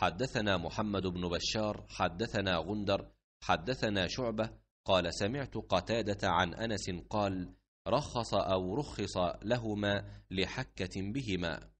حدثنا محمد بن بشار حدثنا غندر حدثنا شعبة قال سمعت قتادة عن أنس قال رخص أو رخص لهما لحكة بهما